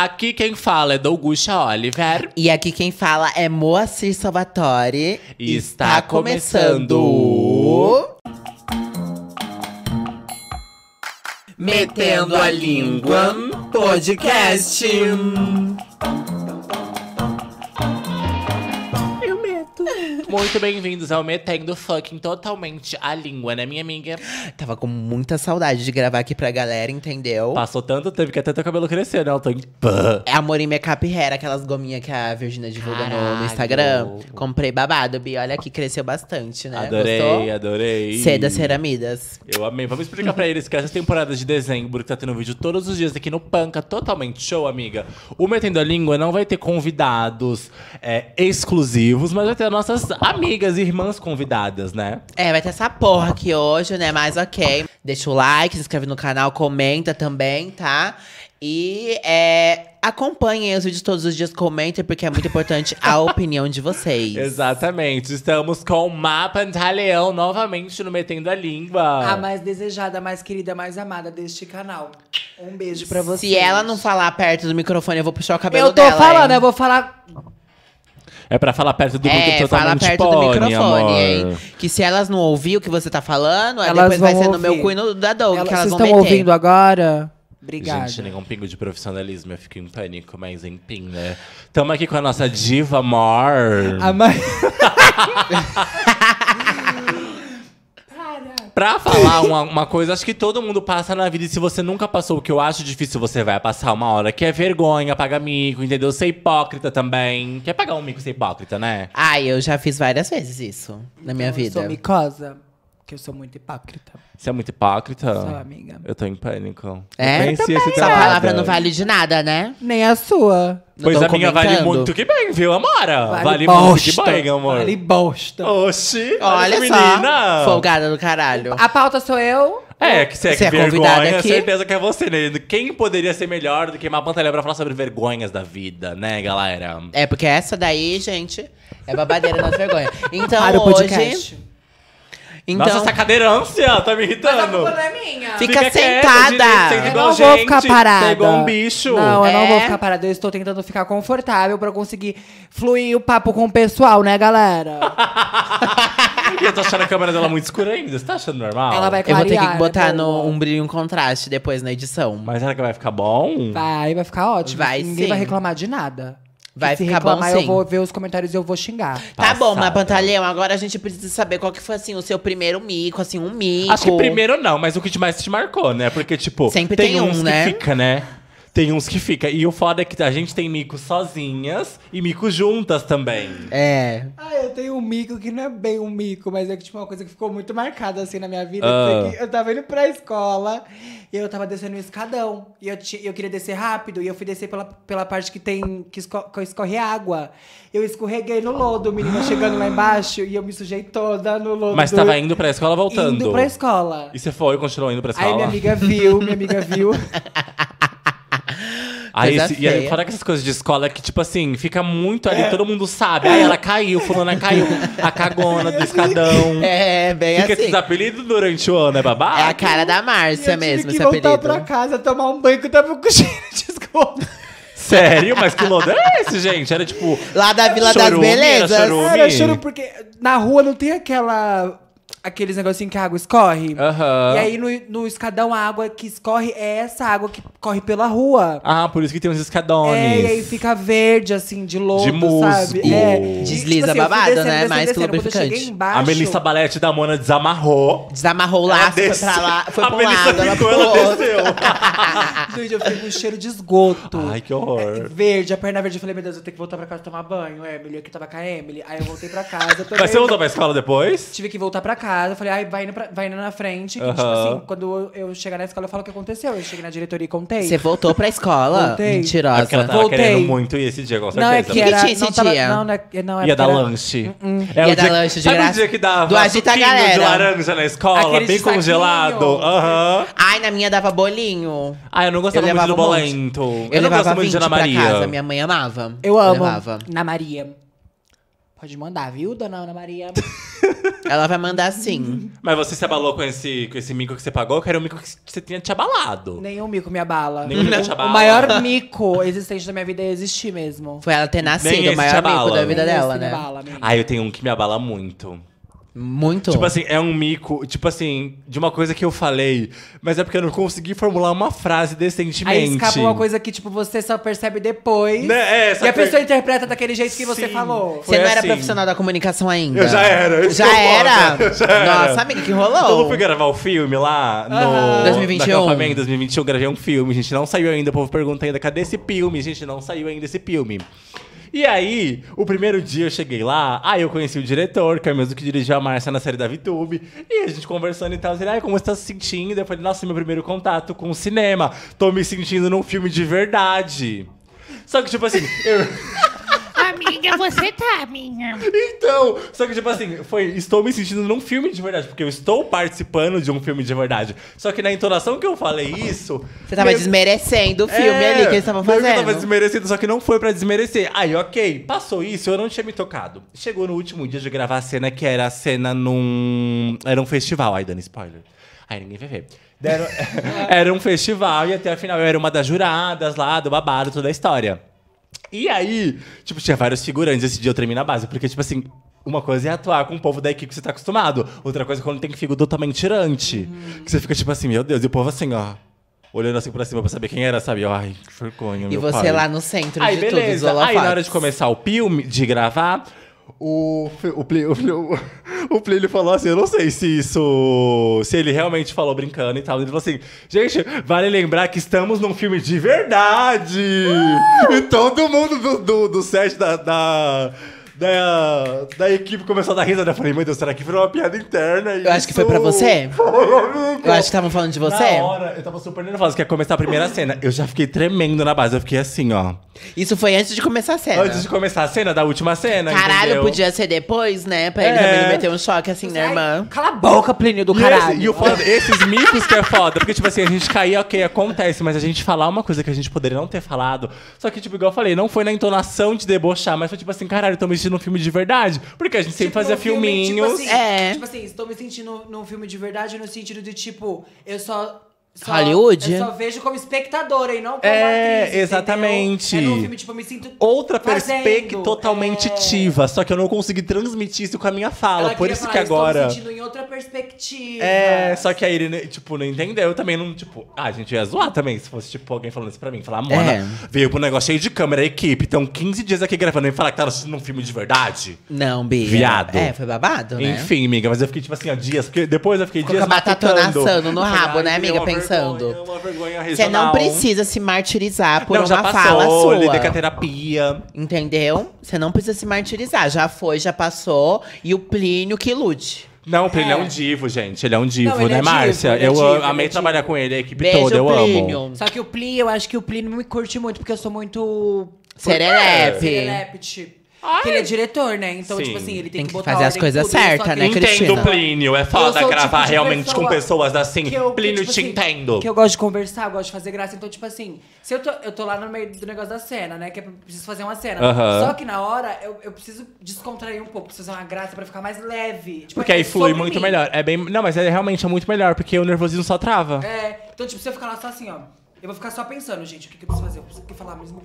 Aqui quem fala é Dougusha Oliver. E aqui quem fala é Moacir Salvatore. E está, está começando. o Metendo a Língua Podcast. Muito bem-vindos ao Metendo Fucking Totalmente a Língua, né, minha amiga? Tava com muita saudade de gravar aqui pra galera, entendeu? Passou tanto tempo que até teu cabelo cresceu, né? Eu tô em pã. É Amor em Makeup Hair, aquelas gominhas que a Virginia divulga no, no Instagram. Comprei babado, Bi. Olha que cresceu bastante, né? Adorei, Gostou? adorei. Seda Ceramidas. Eu amei. Vamos explicar pra eles que essa temporada de dezembro, que tá tendo vídeo todos os dias aqui no Panca, totalmente show, amiga. O Metendo a Língua não vai ter convidados é, exclusivos, mas vai ter nossas amigas e irmãs convidadas, né? É, vai ter essa porra aqui hoje, né? Mas ok. Deixa o like, se inscreve no canal, comenta também, tá? E é, acompanhem os vídeos todos os dias, comentem, porque é muito importante a opinião de vocês. Exatamente. Estamos com Má Pantaleão novamente no Metendo a Língua. A mais desejada, a mais querida, a mais amada deste canal. Um beijo pra vocês. Se ela não falar perto do microfone, eu vou puxar o cabelo dela. Eu tô dela, falando, hein? eu vou falar é pra falar perto do é, microfone. Fala perto pone, do microfone, hein? Que se elas não ouvir o que você tá falando, elas depois vai ser ouvir. no meu cu e no da Doug. Elas, que elas vocês estão ouvindo agora? Obrigada. Gente, nenhum pingo de profissionalismo, eu fico em pânico, mas enfim, né? Tamo aqui com a nossa diva Mar. A Mar... pra falar uma, uma coisa, acho que todo mundo passa na vida. E se você nunca passou o que eu acho difícil, você vai passar uma hora. Que é vergonha, pagar mico, entendeu? Ser é hipócrita também. Quer pagar um mico ser é hipócrita, né? Ai, eu já fiz várias vezes isso na minha eu vida. Sou micosa que eu sou muito hipócrita. Você é muito hipócrita? Sou, amiga. Eu tô em pânico. É? Eu conheci esse Essa palavra não vale de nada, né? Nem a sua. Não pois a minha vale muito que bem, viu, Amora? Vale, Vale muito que bosta. bem, amor. Vale bosta. Oxi, Olha menina. só. Folgada do caralho. A pauta sou eu. É, que é você é, que é convidada vergonha, aqui? certeza que é você, né? Quem poderia ser melhor do que uma pantalha pra falar sobre vergonhas da vida, né, galera? É, porque essa daí, gente, é babadeira, nossa vergonha. Então, Para o hoje... podcast. Então, Nossa, essa cadeira ânsia tá me irritando. Mas a culpa não é minha. Fica, Fica sentada. Quieta, de, de, eu não gente, vou ficar parada. Pegou um bicho. Não, eu é. não vou é. ficar parada. Eu estou tentando ficar confortável pra conseguir fluir o papo com o pessoal, né, galera? e eu tô achando a câmera dela muito escura ainda. Você tá achando normal? Ela vai clarear, Eu vou ter que né, botar no, um brilho e um contraste depois na edição. Mas será que vai ficar bom? Vai, vai ficar ótimo. Vai, Ninguém sim. vai reclamar de nada. Vai se ficar reclamar, bom sim. eu vou ver os comentários e eu vou xingar. Tá bom, mas Pantaleão, agora a gente precisa saber qual que foi, assim, o seu primeiro mico, assim, um mico. Acho que primeiro não, mas o que mais te marcou, né? Porque, tipo, Sempre tem, tem um, né? que fica, né? Tem uns que fica. E o foda é que a gente tem mico sozinhas e mico juntas também. É. Ah, eu tenho um mico que não é bem um mico, mas é que, tipo, uma coisa que ficou muito marcada assim na minha vida. Ah. eu tava indo pra escola e eu tava descendo um escadão. E eu, eu queria descer rápido. E eu fui descer pela, pela parte que tem. que, esco, que escorre água. Eu escorreguei no lodo, o menino chegando lá embaixo e eu me sujei toda no lodo. Mas tava indo pra escola voltando. Indo pra escola. E você foi, continuou indo pra escola. Aí minha amiga viu, minha amiga viu. Aí, é esse, e aí, fora que essas coisas de escola que, tipo assim, fica muito ali, é. todo mundo sabe. Aí ela caiu, fulana caiu, a cagona do escadão. É, bem fica assim. Fica esses apelidos durante o ano, é babado? É a cara da Márcia mesmo, esse que apelido. voltar pra casa, tomar um banho que tava com cheiro de esgoto. Sério? Mas que lodo é esse, gente? Era tipo. Lá da Vila chorume, das Belezas. Era chorume. Era chorume, porque na rua não tem aquela aqueles negocinhos que a água escorre. Aham. E aí no, no escadão a água que escorre é essa água que corre pela rua. Ah, por isso que tem uns escadões É, e aí fica verde, assim, de lodo, De sabe? É. Desliza tipo assim, eu fui babado, descendo, né? Mais que lubrificante. embaixo- A Melissa Balete da Mona desamarrou. Desamarrou o laço, foi pra lá, foi pra um lado, ela ficou, ela desceu. Gente, eu fiquei com cheiro de esgoto. Ai, que horror. É, verde, a perna verde. Eu falei, meu Deus, eu tenho que voltar pra casa tomar banho. É, Emily, aqui tava com a Emily. Aí eu voltei pra casa. Mas você voltou pra escola depois? Tive que voltar pra casa, falei, ai, vai indo, pra, vai indo na frente. Que, uhum. tipo assim, quando eu chegar na escola, eu falo o que aconteceu. Eu cheguei na diretoria e contei. Você voltou pra escola? Voltei. Mentirosa. É porque ela tava Voltei. querendo muito ir esse dia, com certeza. Não, é que era, que não, tava, dia? não, não, é, não é Ia dar era... lanche. Uh -uh. É Ia dar dia, lanche de sabe graça. Sabe o dia que dava do agita galera. de laranja na escola, Aquele bem congelado? Aham. Uhum. Ai, na minha dava bolinho. Ai, ah, eu não gostava eu muito do bolento. Eu, eu não gostava muito de Ana Maria. Minha mãe amava. Eu amo. Eu Ana Maria. Pode mandar, viu, dona Ana Maria? Ela vai mandar sim. Mas você se abalou com esse, com esse mico que você pagou? Que era o mico que você tinha te abalado. Nenhum mico me abala. Nenhum mico te abala. O maior mico existente da minha vida é existir mesmo. Foi ela ter nascido, Nem o maior mico da vida Nem dela, né? Ah, eu tenho um que me abala muito. Muito. Tipo assim, é um mico, tipo assim, de uma coisa que eu falei, mas é porque eu não consegui formular uma frase decentemente. Aí escapa uma coisa que, tipo, você só percebe depois. Né? É, e a per- pessoa interpreta daquele jeito que você falou. Você não era assim. profissional da comunicação ainda. Eu já era. Já eu era? Nossa, amiga, que então Eu não rolou? fui gravar o filme lá no. 2021. Em 2021, eu gravei um filme, gente. Não saiu ainda. O povo pergunta ainda: cadê esse filme? Gente, não saiu ainda esse filme. E aí, o primeiro dia eu cheguei lá, aí eu conheci o diretor, que é o mesmo que dirigiu a Marcia na série da VTube, e a gente conversando e tal, ele, ai, como você tá se sentindo? Eu falei, nossa, meu primeiro contato com o cinema, tô me sentindo num filme de verdade. Só que, tipo assim, eu... amiga, você tá, minha. Então, só que tipo assim, foi, estou me sentindo num filme de verdade, porque eu estou participando de um filme de verdade. Só que na entonação que eu falei isso... Você tava desmerecendo o filme é, ali que eles estavam fazendo. Eu tava desmerecendo, só que não foi pra desmerecer. Aí, ok, passou isso, eu não tinha me tocado. Chegou no último dia de gravar a cena, que era a cena num... Era um festival, aí dando spoiler. Aí ninguém vai ver. Deram... era um festival e até a final eu era uma das juradas lá, do babado, toda a história. E aí, tipo, tinha vários figurantes. Esse dia eu tremi na base, porque, tipo assim, uma coisa é atuar com o povo da equipe que você tá acostumado. Outra coisa é quando tem figura totalmente tirante. Hum. Que você fica, tipo assim, meu Deus, e o povo assim, ó. Olhando assim pra cima pra saber quem era, sabe? Ai, que vergonha, E você pai. lá no centro aí, de beleza. todos os Aí, na hora de começar o filme, de gravar, o, o, Pli, o, Pli, o, o Plínio falou assim: eu não sei se isso. se ele realmente falou brincando e tal. Ele falou assim: gente, vale lembrar que estamos num filme de verdade! E todo mundo do, do, do set da, da Daí a, daí a equipe começou a dar risada. Eu falei, meu Deus, será que virou uma piada interna? Eu acho que foi pra você. Eu acho que estavam falando de você. Na hora, eu tava super nervosa, que ia começar a primeira cena. Eu já fiquei tremendo na base. Eu fiquei assim, ó. Isso foi antes de começar a cena. Antes de começar a cena da última cena. Caralho, entendeu? podia ser depois, né? Pra ele É. também meter um choque assim né, irmã. Cala a boca, Plínio do E, caralho. esse, e o foda- esses micos que é foda. Porque, tipo assim, a gente cair, ok, acontece. Mas a gente falar uma coisa que a gente poderia não ter falado. Só que, tipo, igual eu falei, não foi na entonação de debochar. Mas foi tipo assim, caralho, tô me sentindo um filme de verdade. Porque a gente sempre tipo, fazia um tipo filminhos. tipo, assim, é. tipo assim, estou me sentindo num filme de verdade no sentido de, tipo, eu só só, Hollywood? Eu só vejo como espectadora e não como É, atriz, exatamente. É filme, tipo, eu me sinto Outra perspectiva totalmente é... tiva, só que eu não consegui transmitir isso com a minha fala, Ela por isso falar, que agora... Estou me sentindo em outra perspectiva. É, só que a Irene, né, tipo, não entendeu. Eu também não, tipo... Ah, a gente ia zoar também, se fosse, tipo, alguém falando isso pra mim. Falar, Mona, É. veio pro negócio cheio de câmera, equipe, estão 15 dias aqui gravando e falar que tava assistindo um filme de verdade. Não, Bia. Viado. É, foi babado, né? Enfim, amiga, mas eu fiquei, tipo assim, ó, dias. Porque depois eu fiquei Com dias a batata matutando. assando no rabo, né, amiga? amor, passando. Vergonha, é uma vergonha regional. Você não precisa se martirizar por não, uma já passou, fala sua. Lidei com a terapia. Entendeu? Você não precisa se martirizar. Já foi, já passou. E o Plínio que lute. Não, o Plínio é. é. um divo, gente. Ele é um divo, não, né, é Márcia? É eu divo, amei é trabalhar com ele, a equipe Beijo toda, eu Plínio. amo. Só que o Plínio, eu acho que o Plínio me curte muito, porque eu sou muito. Sererepe. Sererepe, tipo. Ai. Que ele é diretor, né? Então, tipo Sim. tipo assim, ele tem, tem que, que botar fazer as coisas certas, né, Entendo Plínio, é foda gravar tipo realmente com pessoas assim. Eu, Plínio, tipo te assim, entendo. Que eu gosto de conversar, eu gosto de fazer graça. Então, tipo assim, se eu tô, eu tô lá no meio do negócio da cena, né? Que eu é preciso fazer uma cena. Uh -huh. Só que na hora, eu, eu preciso descontrair um pouco, preciso fazer uma graça pra ficar mais leve. Tipo, porque aí é flui muito mim. melhor. É bem... Não, mas é realmente é muito melhor, porque o nervosismo só trava. É. Então, tipo, se eu ficar lá só assim, ó eu vou ficar só pensando, gente, o que, que eu preciso fazer? Eu preciso falar mesmo.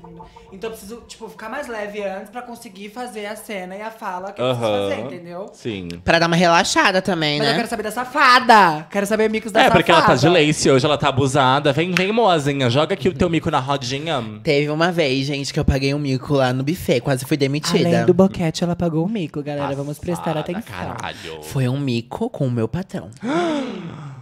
Então eu preciso, tipo, ficar mais leve antes pra conseguir fazer a cena e a fala que eu preciso fazer, entendeu? Sim. Pra dar uma relaxada também, Mas né? eu né? quero saber da safada! Quero saber micos da É, safada. porque ela tá de lace hoje, ela tá abusada. Vem, vem, moazinha, joga aqui o teu mico na rodinha. Teve uma vez, gente, que eu paguei um mico lá no buffet, quase fui Além demitida. do boquete, ela pagou o mico, galera. Vamos prestar atenção. Caralho. Foi um mico com o meu patrão.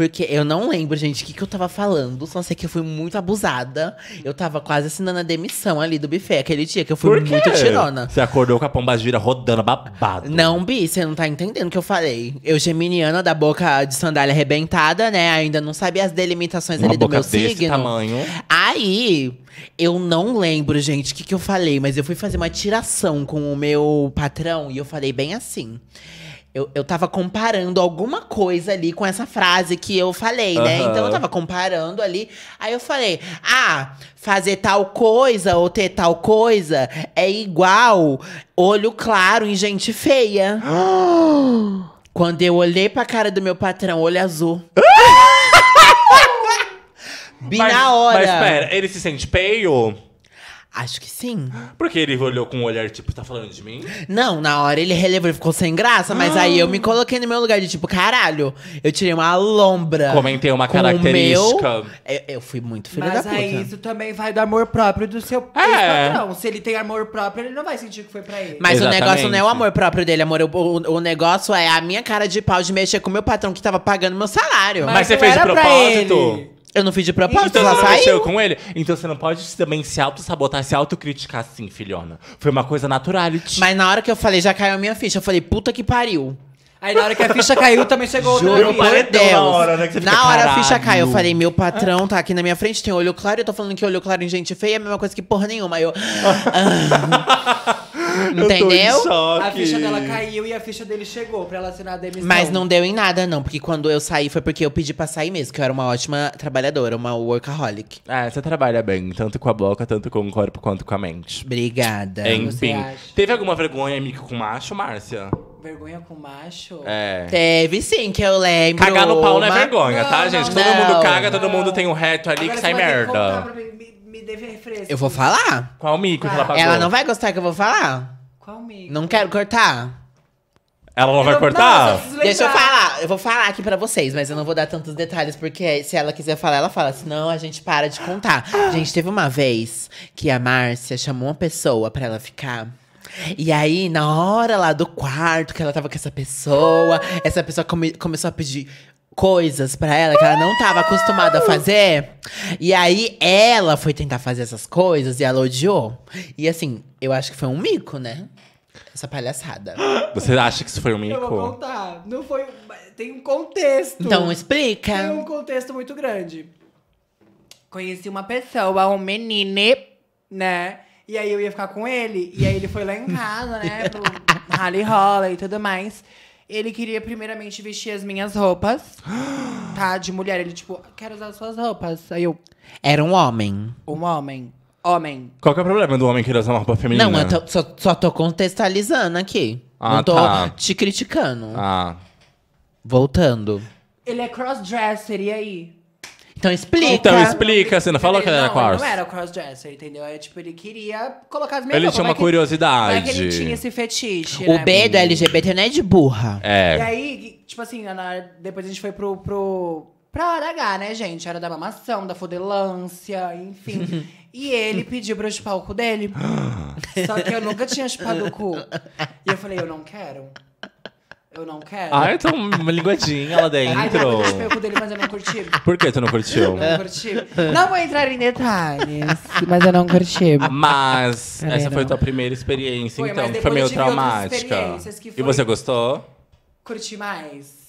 Porque eu não lembro, gente, o que, que eu tava falando. Só sei que eu fui muito abusada. Eu tava quase assinando a demissão ali do buffet. Aquele dia que eu fui Por quê? muito tirona. Você acordou com a pombagira rodando babado. Não, Bi, você não tá entendendo o que eu falei. Eu, geminiana, da boca de sandália arrebentada, né? Ainda não sabia as delimitações Uma ali do boca meu desse signo. tamanho. Aí, eu não lembro, gente, o que, que eu falei, mas eu fui fazer uma tiração com o meu patrão e eu falei bem assim. Eu, eu tava comparando alguma coisa ali com essa frase que eu falei, né? Uhum. Então eu tava comparando ali. Aí eu falei: ah, fazer tal coisa ou ter tal coisa é igual olho claro em gente feia. Quando eu olhei pra cara do meu patrão, olho azul. Bi mas, na hora. Mas pera, ele se sente feio? Acho que sim. Porque ele olhou com um olhar, tipo, tá falando de mim? Não, na hora ele relevou, ele ficou sem graça, mas aí eu me ah. coloquei no meu lugar de tipo, caralho, eu tirei uma lombra. Comentei uma com o característica. Meu, é, eu, eu fui muito filha da Mas aí isso também vai do amor próprio do seu É. patrão Se ele tem amor próprio, ele não vai sentir que foi pra ele. Mas o negócio não é o amor próprio dele, amor. O, o- o negócio é a minha cara de pau de mexer com o meu patrão que tava pagando meu salário. Mas, Mas você fez de pra propósito? ele. Eu não fiz de propósito, então, você não mexeu com ele? Então você não pode também se auto-sabotar, se autocriticar assim, filhona. Foi uma coisa natural. Mas na hora que eu falei, já caiu a minha ficha. Eu falei, puta que pariu. Aí na hora que a ficha caiu, também chegou Juro outra por Deus. Na hora, né, que você fica, na hora a ficha caiu. Eu falei, meu patrão tá aqui na minha frente, tem olho claro. Eu tô falando que olho claro em gente feia é a mesma coisa que porra nenhuma. Aí eu... Entendeu? A ficha dela caiu e a ficha dele chegou pra ela assinar a demissão. Mas não deu em nada, não. Porque quando eu saí foi porque eu pedi pra sair mesmo, que eu era uma ótima trabalhadora, uma workaholic. Ah, você trabalha bem, tanto com a boca, tanto com o corpo, quanto com a mente. Obrigada. Enfim. Teve alguma vergonha, mico com macho, Márcia? Vergonha com macho? É. Teve sim, que eu lembro. Cagar no pau não é vergonha, não, tá, não, gente? Não, todo mundo caga, todo mundo tem um reto ali Agora que sai merda. eu vou falar. Qual mico ah. que ela pagou? Ela não vai gostar que eu vou falar comigo. Não quero cortar. Ela não vai não, cortar? Deixa eu falar, eu vou falar aqui pra vocês, mas eu não vou dar tantos detalhes, porque se ela quiser falar, ela fala, senão a gente para de contar. Gente, teve uma vez que a Márcia chamou uma pessoa pra ela ficar. E aí, na hora lá do quarto que ela tava com essa pessoa, essa pessoa come começou a pedir coisas para ela que ela não tava acostumada a fazer. E aí ela foi tentar fazer essas coisas e ela odiou. E assim, eu acho que foi um mico, né? Essa palhaçada. Você acha que isso foi um mico? Eu vou contar. Não foi. Tem um contexto. Então explica. Tem um contexto muito grande. Conheci uma pessoa, um menino, né? E aí eu ia ficar com ele. E aí ele foi lá em casa, né? Pro Harley rola e tudo mais. Ele queria primeiramente vestir as minhas roupas, tá? De mulher. Ele, tipo, quero usar as suas roupas. Aí eu. Era um homem. Um homem. Homem. Qual que é o problema do homem querer usar uma roupa feminina? Não, eu tô- só, só tô contextualizando aqui. Ah, não tô tá. te criticando. Ah. Voltando. Ele é crossdresser, e aí? Então explica. Então, explica, você não falou que ele era cross. não era crossdresser, entendeu? É tipo, ele queria colocar as mesmas Ele tinha uma que- curiosidade. É que ele tinha esse fetiche, O né? B do LGBT não é de burra. É. E aí, tipo assim, na- depois a gente foi pro, pro, pra hora H, né, gente? Era da mamação, da fodelância, enfim. E ele pediu pra eu chupar o cu dele. Só que eu nunca tinha chupado o cu. E eu falei, eu não quero. Eu não quero. Ah, então uma linguadinha lá dentro. Aí eu chupei o cu dele, mas eu não curti. Por que tu não curtiu? Eu não curti. Não vou entrar em detalhes, mas eu não curti. Mas essa foi a tua primeira experiência, Foi, então, foi meio traumática. E você gostou? Curti mais.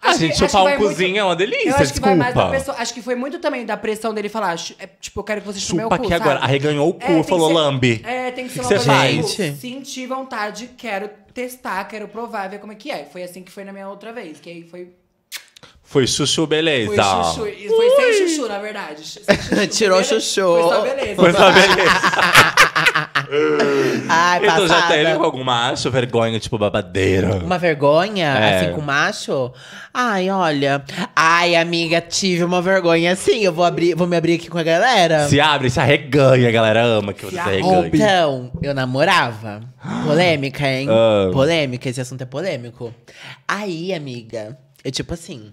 A assim, gente, chupar um cozinho é uma delícia, eu acho desculpa. Que vai mais da pessoa, acho que foi muito também da pressão dele falar, é, tipo, eu quero que você chupe Chupa meu cu, aqui agora. Arreganhou o cu, é, falou ser, lambe. É, tem que ser uma coisa, tipo, gente. senti vontade, quero testar, quero provar, ver como é que é. Foi assim que foi na minha outra vez, que aí foi... Foi chuchu, beleza. Foi chuchu. Foi Ui. sem chuchu, na verdade. chuchu. Tirou beleza. chuchu. Foi só beleza. Foi só beleza. Ai, então já teve com algum macho vergonha, tipo babadeira? Uma vergonha? É. Assim, com macho? Ai, olha. Ai, amiga, tive uma vergonha assim. Eu vou, abrir, vou me abrir aqui com a galera. Se abre, se arreganha, a galera ama que se você arreganha. Então, eu namorava. Polêmica, hein? Ah. Polêmica, esse assunto é polêmico. Aí, amiga, eu tipo assim.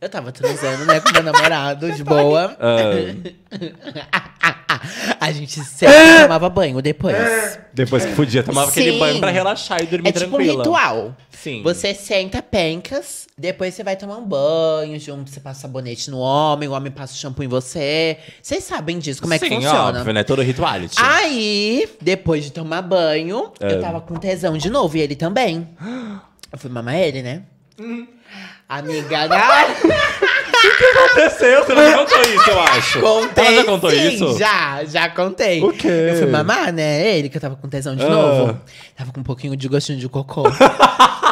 Eu tava transando, né, com meu namorado, de boa. Ah. a gente sempre é. tomava banho depois. É. Depois que podia, tomava Sim. aquele banho pra relaxar e dormir é tipo um ritual. Sim. Você senta pencas, depois você vai tomar um banho junto, você passa sabonete no homem, o homem passa shampoo em você. Vocês sabem disso, como é que funciona Sim, óbvio, né? Todo ritual Aí, depois de tomar banho, é. eu tava com tesão de novo, e ele também. Eu fui mamar ele, né? Hum. Amiga, da... que, que aconteceu? Você não contou isso, eu acho. Contei, Ela já contou sim, isso? Já, já contei. O quê? Eu fui mamar, né? Ele, que eu tava com tesão de novo. Ah. Tava com um pouquinho de gostinho de cocô.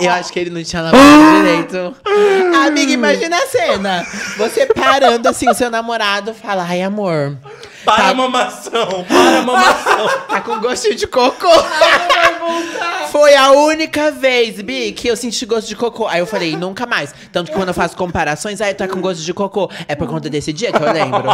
Eu acho que ele não tinha lavado direito. Amiga, imagina a cena. Você parando assim, o seu namorado fala: Ai, amor, para tá. mamação. Para mamação. tá com gostinho de cocô. vai voltar. Foi a única vez, Bi, que eu senti gosto de cocô. Aí eu falei, nunca mais. Tanto que quando eu faço comparações, aí ah, tá com gosto de cocô. É por conta desse dia que eu lembro.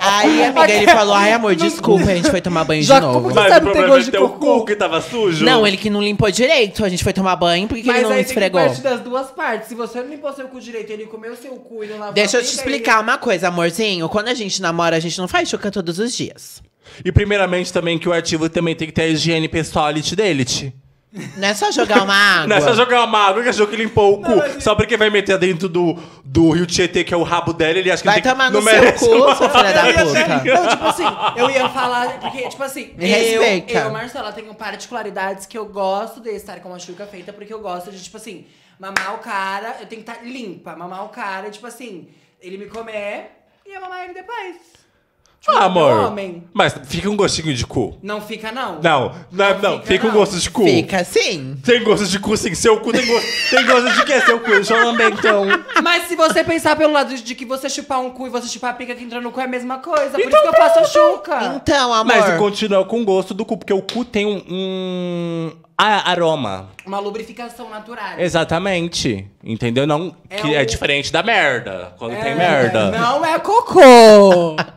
Aí, amiga, ele falou, ai, amor, desculpa, a gente foi tomar banho de novo. Como Mas o problema é teu cu que tava sujo. Não, ele que não limpou direito. A gente foi tomar banho, porque ele não esfregou? Mas aí parte das duas partes. Se você não limpou seu cu direito, ele comeu seu cu e não lavou Deixa eu te explicar ele... uma coisa, amorzinho. Quando a gente namora, a gente não faz chocolate todos os dias. E primeiramente também que o ativo também tem que ter a higiene pessolite delite. Não é só jogar uma água. Não é só jogar uma água, que achou que limpou o cu. Não, só porque vai meter dentro do, do Rio Tietê, que é o rabo dela, ele acha que vai tem, tomar no não seu cu, uma... sua filha da puta. Não, tipo assim, eu ia falar, porque, tipo assim, Me eu, respeita. eu, Marcela, tenho particularidades que eu gosto de estar com a chuca feita, porque eu gosto de, tipo assim, mamar o cara, eu tenho que estar limpa, mamar o cara, tipo assim, ele me comer e eu mamar ele depois. Tipo, ah, é amor. Homem. Mas fica um gostinho de cu. Não fica, não. Não, não, não, não. fica, um gosto de cu. Fica sim. Tem gosto de cu, sim. Seu cu tem gosto. tem gosto de que é seu cu? Deixa eu lamber, então. Mas se você pensar pelo lado de que você chupar um cu e você chupar a pica que entra no cu é a mesma coisa. Por então, isso que eu faço a chuca. Então, amor. Mas continua com o gosto do cu, porque o cu tem um, um aroma. Uma lubrificação natural. Exatamente. Entendeu? Não, é que é diferente da merda. Quando é, tem merda. Não é cocô.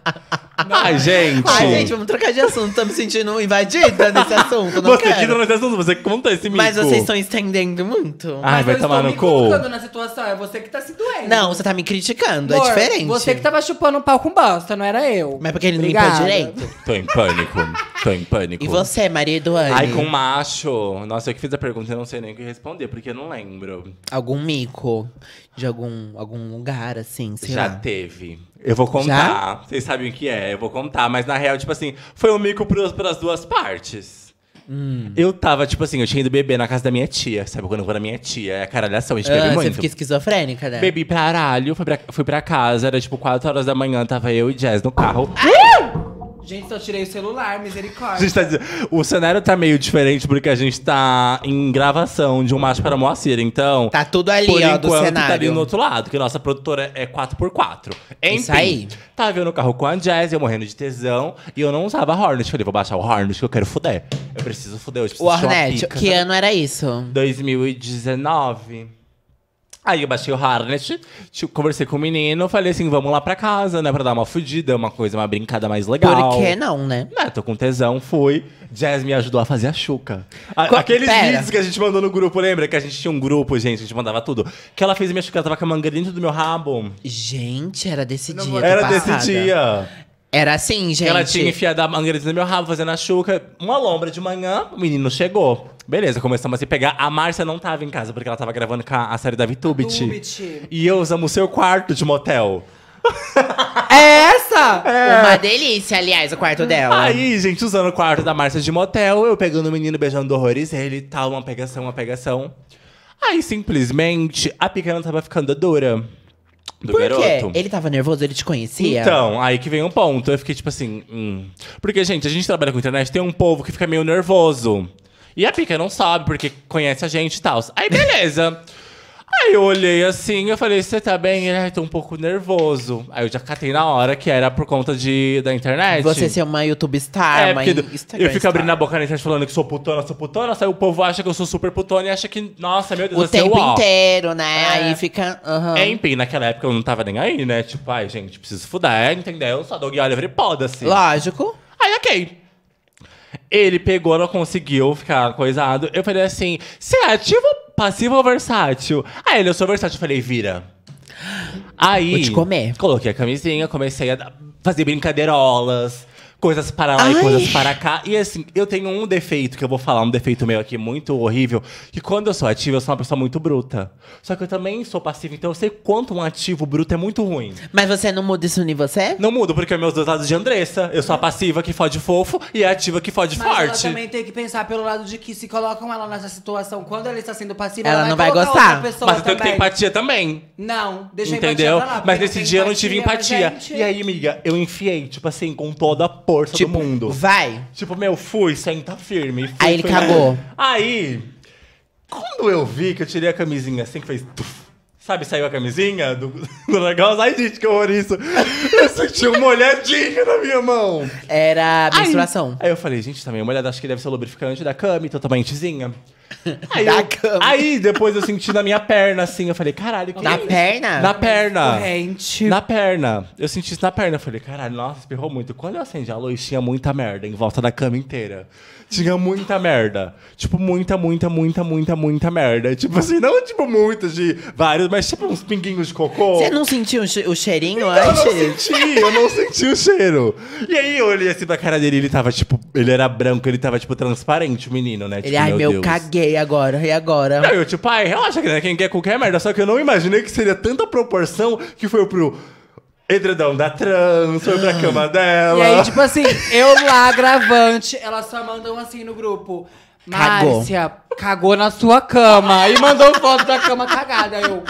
Ai, gente. Ai, gente, vamos trocar de assunto. Tô me sentindo invadida nesse assunto. Não você que nesse assunto, você conta esse mico. Mas vocês estão estendendo muito. Ai, Mas vai tomar estou no me colocando na situação, é você que tá se doendo. Não, você tá me criticando, é diferente. Você que tava chupando um pau com bosta, não era eu. Mas porque ele Obrigada. não limpou direito. Tô em pânico. Tô em pânico. E você, marido Anny? Ai, com macho. Nossa, eu que fiz a pergunta e não sei nem o que responder, porque eu não lembro. Algum mico de algum, algum lugar, assim, sei Já lá. teve. Eu vou contar. Já? Vocês sabem o que é, eu vou contar. Mas na real, tipo assim, foi um mico para as duas partes. Hum. Eu tava, tipo assim, eu tinha ido beber na casa da minha tia, sabe? Quando eu vou na minha tia, é caralhação, a gente ah, bebe muito. Você fica esquizofrênica, né? Bebi pra caralho, fui pra, fui pra casa, era tipo 4 horas da manhã, tava eu e Jazz no carro. Ah! Gente, só então tirei o celular, misericórdia. gente tá dizendo, o cenário tá meio diferente porque a gente tá em gravação de um macho para Moacir, então. Tá tudo ali, por ó, enquanto, do cenário. Tá ali no outro lado, que nossa produtora é 4x4. Enfim, Isso aí. Tava tá vendo no carro com a Jazz, eu morrendo de tesão, e eu não usava Hornet. Falei, vou baixar o Hornet que eu quero fuder. Eu preciso fuder hoje. O Hornet, que ano era isso? 2019. Aí eu baixei o harness, conversei com o menino, falei assim, vamos lá pra casa, né? Pra dar uma fudida, uma coisa, uma brincada mais legal. Por que não, né? Né, tô com tesão, fui. Jazz me ajudou a fazer a Xuca. A, Co aqueles pera. vídeos que a gente mandou no grupo, lembra? Que a gente tinha um grupo, gente, a gente mandava tudo. Que ela fez a minha Xuca, ela tava com a manga dentro do meu rabo. Gente, era desse dia. Era desse dia. Era assim, gente. Ela tinha enfiado a mangueira no meu rabo, fazendo a chuca. Uma lombra de manhã, o menino chegou. Beleza, começamos a se pegar. A Márcia não tava em casa, porque ela tava gravando com a, série da Vitubit. E eu usamos o seu quarto de motel. É essa? É. Uma delícia, aliás, o quarto dela. Aí, gente, usando o quarto da Márcia de motel, eu pegando o menino, beijando horrores, ele tal, uma pegação, uma pegação. Aí, simplesmente, a pequena tava ficando dura. Do Por garoto. Quê? Ele tava nervoso, ele te conhecia? Então, aí que vem um ponto. Eu fiquei tipo assim. Hum. Porque, gente, a gente trabalha com internet, tem um povo que fica meio nervoso. E a Pica não sabe, porque conhece a gente e tal. Aí, beleza. Aí eu olhei assim, eu falei, você tá bem? Ele, tô um pouco nervoso. Aí eu já catei na hora que era por conta de, da internet. Você ser uma YouTube star, é, uma Instagram Eu fico star. abrindo a boca na internet falando que sou putona, sou putona. Aí o povo acha que eu sou super putona e acha que, nossa, meu Deus, o tempo inteiro, né? É. Aí fica... Uhum. enfim, naquela época eu não tava nem aí, né? Tipo, ai, gente, preciso fudar, é, entendeu? Só dou guia livre e poda, assim. Lógico. Aí, ok. Ele pegou, não conseguiu ficar coisado. Eu falei assim, você é ativa o passivo ou versátil? Aí ah, ele, eu sou versátil. Eu falei, vira. Aí. Vou te comer. Coloquei a camisinha, comecei a fazer brincadeirolas coisas para lá Ai. e coisas para cá. E assim, eu tenho um defeito que eu vou falar, um defeito meu aqui muito horrível, que quando eu sou ativo, eu sou uma pessoa muito bruta. Só que eu também sou passivo, então eu sei quanto um ativo bruto é muito ruim. Mas você não muda isso em você? Não mudo, porque meus dois lados de Andressa. Eu sou a passiva que fode fofo e a ativa que fode Mas forte. Ela também tem que pensar pelo lado de que se colocam ela nessa situação, quando ela está sendo passiva, ela, ela vai não vai gostar. Mas eu tenho que ter empatia também. Não, deixa Entendeu? a empatia pra lá, Mas nesse dia eu não tive empatia. E aí, amiga, eu enfiei, tipo assim, com toda a força tipo, do mundo. Vai. Tipo, meu, fui, senta firme. Fui, aí ele fui, cagou. Né? Aí, quando eu vi que eu tirei a camisinha assim, que fez. Tuf, sabe, saiu a camisinha do, do negócio. Ai, gente, que horror isso. Eu senti uma olhadinha na minha mão. Era menstruação. Aí, aí eu falei, gente, tá uma é olhada, acho que deve ser o lubrificante da cama, então tamanhozinha. Aí, da cama. aí depois eu senti na minha perna, assim, eu falei, caralho, que Na é perna? Na perna. Corrente. Na perna. Eu senti isso na perna. Eu falei, caralho, nossa, espirrou muito. Quando eu acendi a luz, tinha muita merda em volta da cama inteira tinha muita merda. Tipo, muita, muita, muita, muita, muita merda. Tipo assim, não tipo muitas de vários, mas tipo uns pinguinhos de cocô. Você não sentiu o cheirinho então, antes? Eu não senti, eu não senti o cheiro. E aí eu olhei assim pra cara dele, ele tava tipo, ele era branco, ele tava tipo transparente, o menino, né? Tipo, ele, ai meu, Deus. caguei agora, e agora? Aí eu tipo, ai, relaxa, né? quem quer qualquer merda. Só que eu não imaginei que seria tanta proporção que foi pro edredom da trans, foi pra ah. cama dela. E aí, tipo assim, eu lá, gravante, elas só mandam assim no grupo. Cagou. Márcia, cagou na sua cama. E mandou foto da cama cagada. Eu.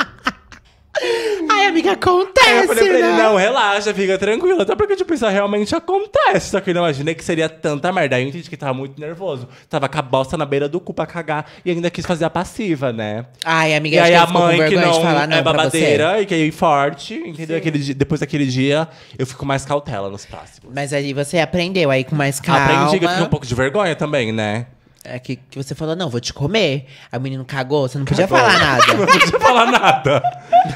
Ai, amiga, acontece, Aí eu falei pra né? ele, não, relaxa, fica tranquila. Até porque, tipo, isso realmente acontece. Só que eu não imaginei que seria tanta merda. Aí eu entendi que tava muito nervoso. Tava com a bosta na beira do cu pra cagar. E ainda quis fazer a passiva, né? Ai, amiga, e acho aí que a mãe que não, falar é não é babadeira você. e que é forte, entendeu? Aquele depois daquele dia, eu fico mais cautela nos próximos. Mas aí você aprendeu, aí com mais calma. Aprendi que eu fiquei um pouco de vergonha também, né? É que, que você falou, não, vou te comer. Aí o menino cagou, você não podia falar nada. não podia falar nada.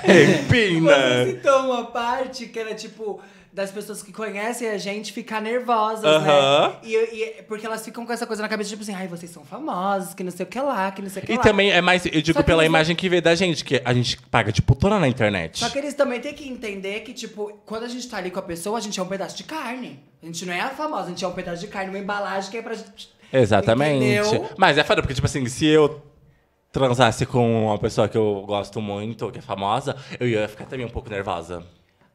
Empina. Você citou uma parte que era tipo das pessoas que conhecem a gente ficar nervosas, uh -huh. né? E, e, é, porque elas ficam com essa coisa na cabeça, tipo assim, ai, vocês são famosos, que não sei o que lá, que não sei o que e lá. E também é mais, eu digo pela imagem que vê da gente, que a gente paga de putona na internet. Só que eles também têm que entender que, tipo, quando a gente tá ali com a pessoa, a gente é um pedaço de carne. A gente não é a famosa, a gente é um pedaço de carne, uma embalagem que é pra gente Exatamente. Entendeu? Mas é foda, porque, tipo assim, se eu transasse com uma pessoa que eu gosto muito, que é famosa, eu ia ficar também um pouco nervosa.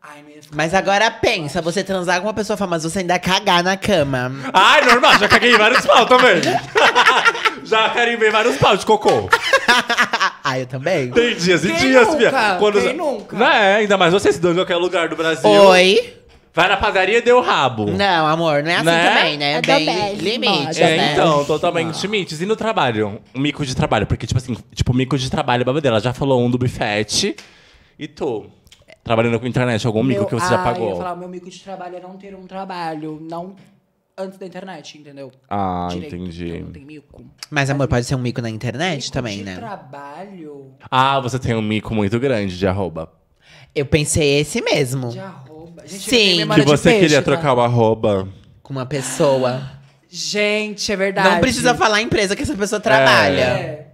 Ai, Mas agora pensa, você transar com uma pessoa famosa, você ainda cagar na cama. Ai, normal, já caguei vários pau também. já carimbei vários pau de cocô. ah, eu também. Tem dias e quem dias, nunca? Fia. Quando... Quem nunca? Não é, ainda mais você se dando em qualquer lugar do Brasil. Oi? Vai na padaria e deu o rabo. Não, amor, não é assim Né? também, né? É Bem limite, limites, né? É, né? então, totalmente ah. limites. E no trabalho? Um mico de trabalho. Porque, tipo assim, tipo, mico de trabalho, é babadeira. Ela já falou um do bufete. E tu? Trabalhando com internet, algum mico que você já pagou? Ah, eu ia falar, meu mico de trabalho é não ter um trabalho, não antes da internet, entendeu? Ah, entendi. então não tem mico. Mas, amor, pode ser um mico na internet Mico também, de né? trabalho Ah, você tem um mico muito grande de arroba. Eu pensei esse mesmo. de arroba. Gente, Sim. Que você peixe, queria tá? trocar o arroba. Com uma pessoa. Gente, é verdade. Não precisa falar a empresa que essa pessoa trabalha. É. é.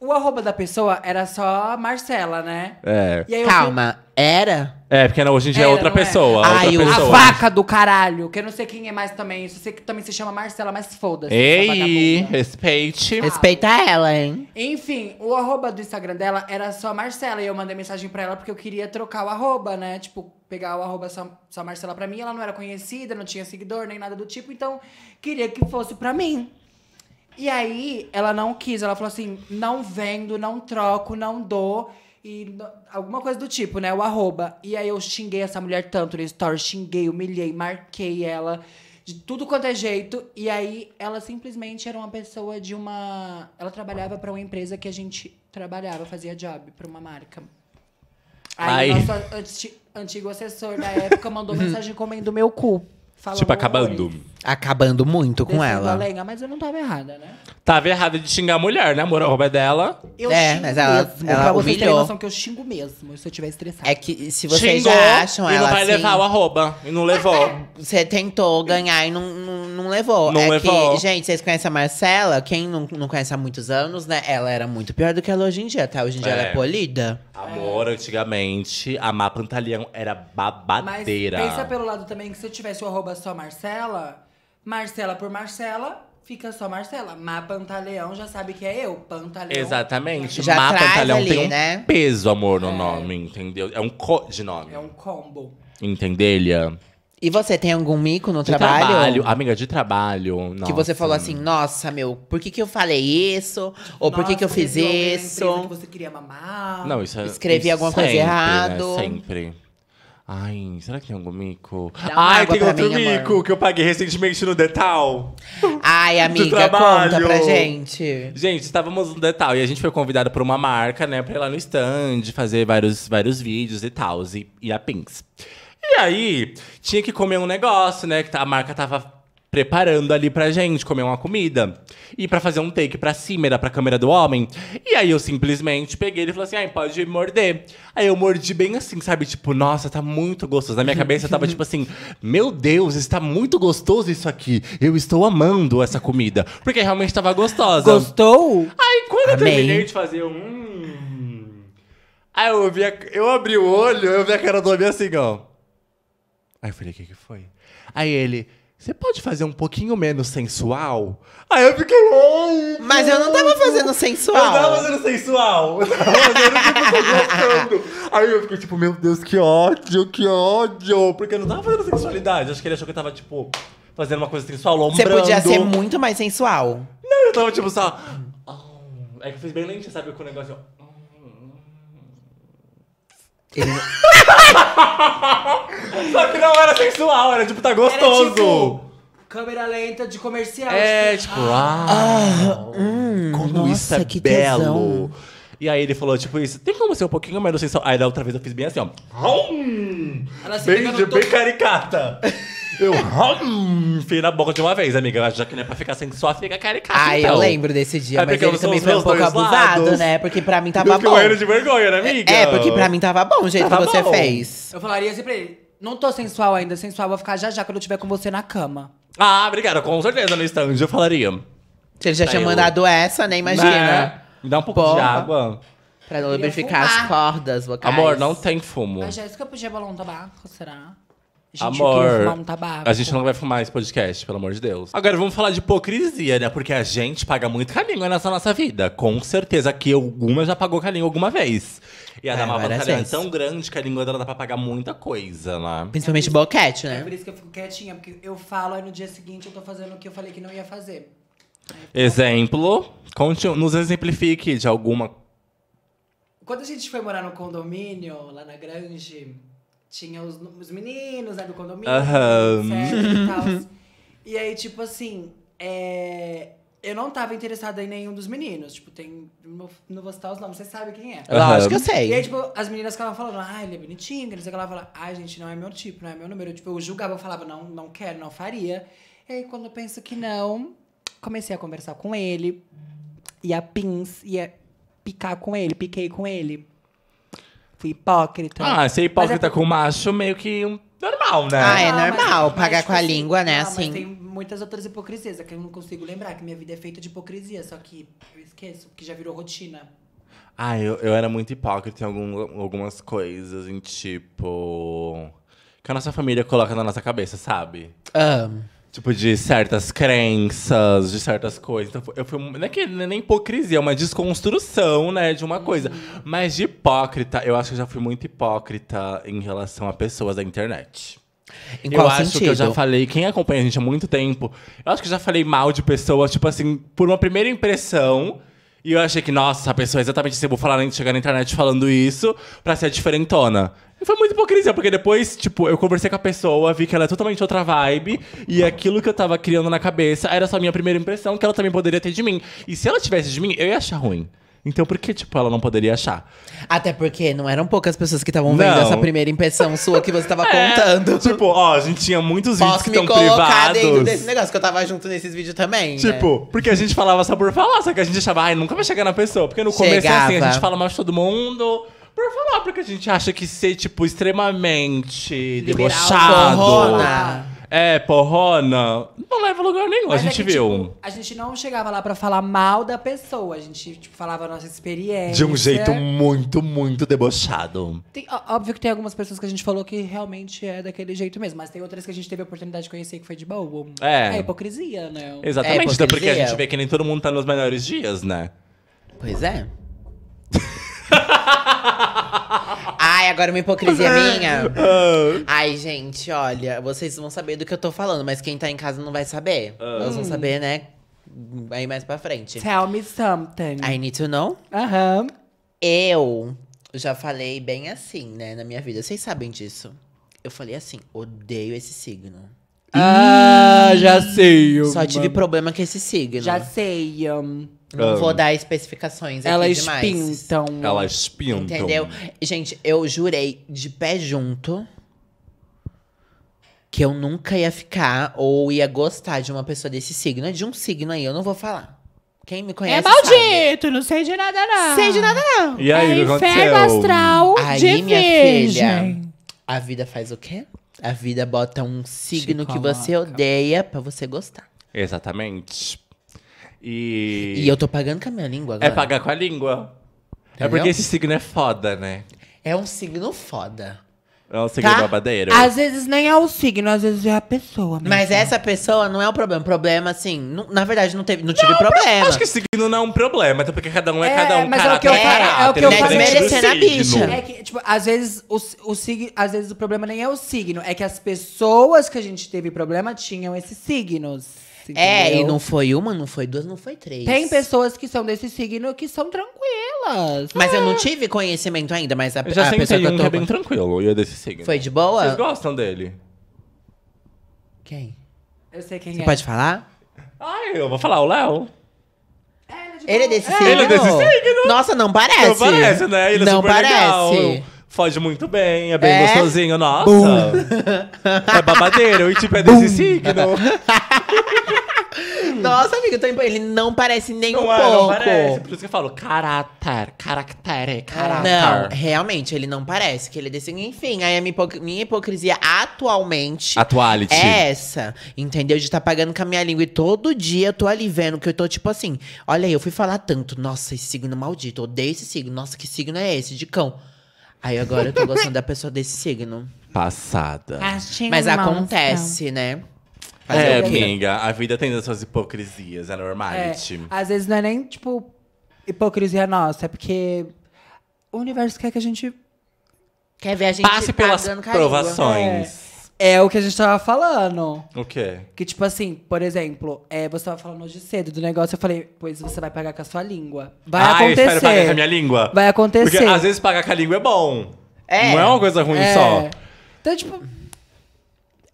O arroba da pessoa era só Marcela, né? É. Calma, fui... era? É, porque hoje em dia é era, é outra pessoa. É. Outra pessoa. a vaca do caralho, que eu não sei quem é mais também. Eu sei que também se chama Marcela, mas foda-se. Ei, respeite. Ah, Respeita ela, hein? Enfim, o arroba do Instagram dela era só Marcela. E eu mandei mensagem pra ela porque eu queria trocar o arroba, né? Tipo, pegar o arroba só Marcela pra mim, ela não era conhecida, não tinha seguidor, nem nada do tipo, então queria que fosse pra mim. E aí ela não quis, ela falou assim: não vendo, não troco, não dou. E alguma coisa do tipo, né? O arroba. E aí eu xinguei essa mulher tanto no story, xinguei, humilhei, marquei ela de tudo quanto é jeito. E aí ela simplesmente era uma pessoa de uma. Ela trabalhava para uma empresa que a gente trabalhava, fazia job para uma marca. Aí Ai. nosso antigo assessor da época mandou mensagem comendo meu cu. Falando, tipo, acabando. Acabando muito com ela. a lenha, mas eu não tava errada, né? Tava errada de xingar a mulher, né, amor? A roupa é dela. Eu É, xingo mas ela- mesmo. ela pra vocês terem noção que eu xingo mesmo, se eu estiver estressado. É que se vocês Xingou já acham e ela não vai assim, levar o arroba. E não levou. Você tentou ganhar e não, não, não levou. Não é levou. que, gente, vocês conhecem a Marcela? Quem não, não conhece há muitos anos, né? Ela era muito pior do que ela hoje em dia, tá? Hoje em dia ela É. é. polida. Amor, antigamente, a Má Pantaleão era Mas babadeira. pensa pelo lado também que se eu tivesse o arroba só Marcela, Marcela por Marcela, fica só Marcela. Má Pantaleão já sabe que é eu, Pantaleão. Exatamente. Já Má Pantaleão ali, tem um né? peso, amor, no é. nome, entendeu? É um co de nome. É um combo. Entendelha. E você tem algum mico no de trabalho? trabalho? Amiga, de trabalho. Nossa. Que você falou assim, nossa, meu, por que, que eu falei isso? Ou nossa, por que, que eu fiz isso? Que você queria mamar. Não, isso é. Escrevi alguma sempre, coisa errada. Né? Sempre. Ai, será que tem algum mico? Ai, tem outro mim, mico amor. que eu paguei recentemente no Detal. Ai, amiga, conta pra gente. Gente, estávamos no Detal e a gente foi convidada por uma marca, né, pra ir lá no stand, fazer vários, vários vídeos e tal, e, e a Pinks. E aí, tinha que comer um negócio, né, que a marca tava preparando ali pra gente comer uma comida. E pra fazer um take pra cima, era pra câmera do homem. E aí eu simplesmente peguei ele e falei assim: ai, pode morder. Aí eu mordi bem assim, sabe? Tipo, nossa, tá muito gostoso. Na minha cabeça tava tipo assim: meu Deus, está muito gostoso isso aqui. Eu estou amando essa comida. Porque realmente tava gostosa. Gostou? Aí quando Amei. eu terminei de fazer um. Aí eu, vi a... eu abri o olho, eu vi a cara do homem assim, ó. Aí eu falei: o que, que foi? Aí ele. Você pode fazer um pouquinho menos sensual? Aí ah, eu fiquei. Mas eu não tava fazendo sensual. Eu tava fazendo sensual. Eu tava fazendo tipo, gostando. Aí eu fiquei tipo, meu Deus, que ódio, que ódio. Porque eu não tava fazendo sensualidade. Acho que ele achou que eu tava, tipo, fazendo uma coisa sensual, Você podia ser muito mais sensual. Não, eu tava tipo só. Ah, é que eu fiz bem lente, sabe? Com o negócio. Ele- Só que não era sensual, era tipo, tá gostoso. Era, tipo, câmera lenta de comercial. É, tipo, tipo, ah, ah hum, como nossa, isso é que belo. Tesão. E aí ele falou, tipo, isso, tem como ser um pouquinho mais sensual. Aí da outra vez eu fiz bem assim, ó. Ela se bem, bem caricata. Eu hum, enfiei na boca de uma vez, amiga. Já que não é pra ficar sem só fica caricato. Ah, então. eu lembro desse dia, é mas ele também foi um pouco abusado, lados. né? Porque pra mim tava eu bom. Eu de vergonha, né, amiga? É, porque pra mim tava bom o jeito tava que você bom. fez. Eu falaria assim pra ele, não tô sensual ainda, sensual vou ficar já já quando eu tiver com você na cama. Ah, obrigada, com certeza, no stand eu falaria. Se ele já pra tinha eu... mandado essa, né? Imagina. É. Me dá um pouco Porra. de água. Pra lubrificar as cordas vocais. Amor, não tem fumo. A Jéssica podia bolar um tabaco, será? Gente, Amor, um tá a gente não vai fumar esse podcast, pelo amor de Deus. Agora vamos falar de hipocrisia, né? Porque a gente paga muito carinho nessa nossa vida. Com certeza que alguma já pagou carinho alguma vez. E ela é, dá uma batalha é tão grande que a língua dela dá pra pagar muita coisa lá. Né? Principalmente é boquete, né? É por isso que eu fico quietinha, porque eu falo, aí no dia seguinte eu tô fazendo o que eu falei que não ia fazer. Exemplo, conte, nos exemplifique de alguma. Quando a gente foi morar no condomínio, lá na Grange tinha os, os meninos, né, do condomínio, uhum. e, e aí, tipo assim, é, eu não tava interessada em nenhum dos meninos. Tipo, tem. Não, não vou citar os nomes, você sabe quem é. Uhum. que eu sei. E aí, tipo, as meninas ficavam falando, ah, ele é bonitinho, que não sei o que lá. Falava, gente, não é meu tipo, não é meu número. Eu, tipo, eu julgava, eu falava, não, não quero, não faria. E aí, quando eu penso que não, comecei a conversar com ele, a pins, ia picar com ele, piquei com ele fui hipócrita. Ah, ser é hipócrita é com o macho meio que um normal, né? Ah, é ah, normal. Mas, pagar mas, com a tipo assim, língua, né? Ah, assim. Mas tem muitas outras hipocrisias, é que eu não consigo lembrar, que minha vida é feita de hipocrisia, só que eu esqueço, porque já virou rotina. Ah, eu, eu era muito hipócrita em algum, algumas coisas, em tipo. Que a nossa família coloca na nossa cabeça, sabe? Um. Tipo, de certas crenças, de certas coisas. Então, eu fui. Não é que não é nem hipocrisia, é uma desconstrução, né? De uma coisa. Uhum. Mas de hipócrita, eu acho que eu já fui muito hipócrita em relação a pessoas da internet. Em eu acho sentido? que eu já falei, quem acompanha a gente há muito tempo, eu acho que eu já falei mal de pessoas, tipo assim, por uma primeira impressão. E eu achei que, nossa, essa pessoa é exatamente assim, eu vou falar antes de chegar na internet falando isso pra ser diferentona. E foi muita hipocrisia, porque depois, tipo, eu conversei com a pessoa, vi que ela é totalmente outra vibe, e aquilo que eu tava criando na cabeça era só a minha primeira impressão, que ela também poderia ter de mim. E se ela tivesse de mim, eu ia achar ruim. Então por que, tipo, ela não poderia achar? Até porque não eram poucas pessoas que estavam vendo essa primeira impressão sua que você tava é, contando. Tipo, ó, a gente tinha muitos vídeos Posso que me estão colocar dentro privados. desse negócio, que eu tava junto nesses vídeos também. né? Tipo, porque a gente falava só por falar, só que a gente achava, ai, nunca vai chegar na pessoa. Porque no começo é assim, a gente fala mais de todo mundo por falar, porque a gente acha que ser, tipo, extremamente Liberal, debochado. É, porrona. Não leva lugar nenhum, Mas a é gente é que, viu. Tipo, a gente não chegava lá pra falar mal da pessoa. A gente, tipo, falava a nossa experiência. De um jeito muito, muito debochado. Tem, ó, óbvio que tem algumas pessoas que a gente falou que realmente é daquele jeito mesmo. Mas tem outras que a gente teve a oportunidade de conhecer que foi de boa. É. É hipocrisia, né? Exatamente, é hipocrisia. porque a gente vê que nem todo mundo tá nos melhores dias, né? Pois é. Ai, agora uma hipocrisia é. minha. Ah. Ai, gente, olha, vocês vão saber do que eu tô falando, mas quem tá em casa não vai saber. Nós ah. vamos saber, né? Aí mais pra frente. Tell me something. I need to know. Aham. Eu já falei bem assim, né, na minha vida. Vocês sabem disso. Eu falei assim, odeio esse signo. Ah, já sei. Só tive problema com esse signo. Já sei. Hum. Não vou dar especificações aqui Elas demais. pintam. Elas pintam. Entendeu? Gente, eu jurei de pé junto que eu nunca ia ficar ou ia gostar de uma pessoa desse signo. de um signo aí, eu não vou falar. Quem me é conhece. É maldito, sabe. não sei de nada, não. Sei de nada, não. E aí, é que inferno astral. Aí, de minha filha, a vida faz o quê? A vida bota um signo que você odeia pra você gostar. Exatamente. E... e eu tô pagando com a minha língua é agora. É pagar com a língua. É entendeu? É porque esse signo é foda, né? É um signo foda. É um signo tá? babadeiro. Às vezes nem é o signo, às vezes é a pessoa. Mesmo. Mas essa pessoa não é o problema. O problema, assim, não, na verdade, não, teve, não tive não, problema. Acho que signo não é um problema, até então porque cada um é, é cada um. Mas é o que eu, é, é, o que eu falei. Merecer bicha. É que, tipo, às vezes o, o signo, às vezes o problema nem é o signo, é que as pessoas que a gente teve problema tinham esses signos. É, e não foi uma, não foi duas, não foi três. Tem pessoas que são desse signo que são tranquilas. Mas eu ah. não tive conhecimento ainda, mas a, Eu já a pessoa que eu tô... que é bem tranquilo e é desse signo. Foi de boa. Vocês gostam dele? Quem? Eu sei quem Você é. pode falar? Ai, eu vou falar, o Léo. Ele é, é desse signo? É, ele é desse signo. Nossa, não parece. Não parece, né? Ele é não super legal. parece. Foge muito bem, é bem É? gostosinho, nossa. é babadeiro, e tipo, é desse signo. Nossa, amigo, ele não parece nem não um é, pouco. Não parece. Por isso que eu falo, caráter, caráter, é caráter. Não, realmente, ele não parece que ele é desse. Enfim, aí a minha, hipoc minha hipocrisia atualmente. Atuality. É essa. Entendeu? De estar tá pagando com a minha língua. E todo dia eu tô ali vendo que eu tô tipo assim. Olha aí, eu fui falar tanto. Nossa, esse signo maldito. Odeio esse signo. Nossa, que signo é esse? De cão. Aí agora eu tô gostando da pessoa desse signo. Passada. Mas acontece, então. né? É, amiga, a vida tem as suas hipocrisias, é normal. É, às vezes não é nem, tipo, hipocrisia nossa, é porque o universo quer que a gente Quer ver a gente passe pelas provações. É, é o que a gente tava falando. O quê? Que, tipo assim, por exemplo, é, você tava falando hoje cedo do negócio, eu falei, pois você vai pagar com a sua língua. Vai ah, acontecer. eu espero pagar com a minha língua. Vai acontecer. Porque às vezes pagar com a língua é bom. É. Não é uma coisa ruim É. só. Então, tipo.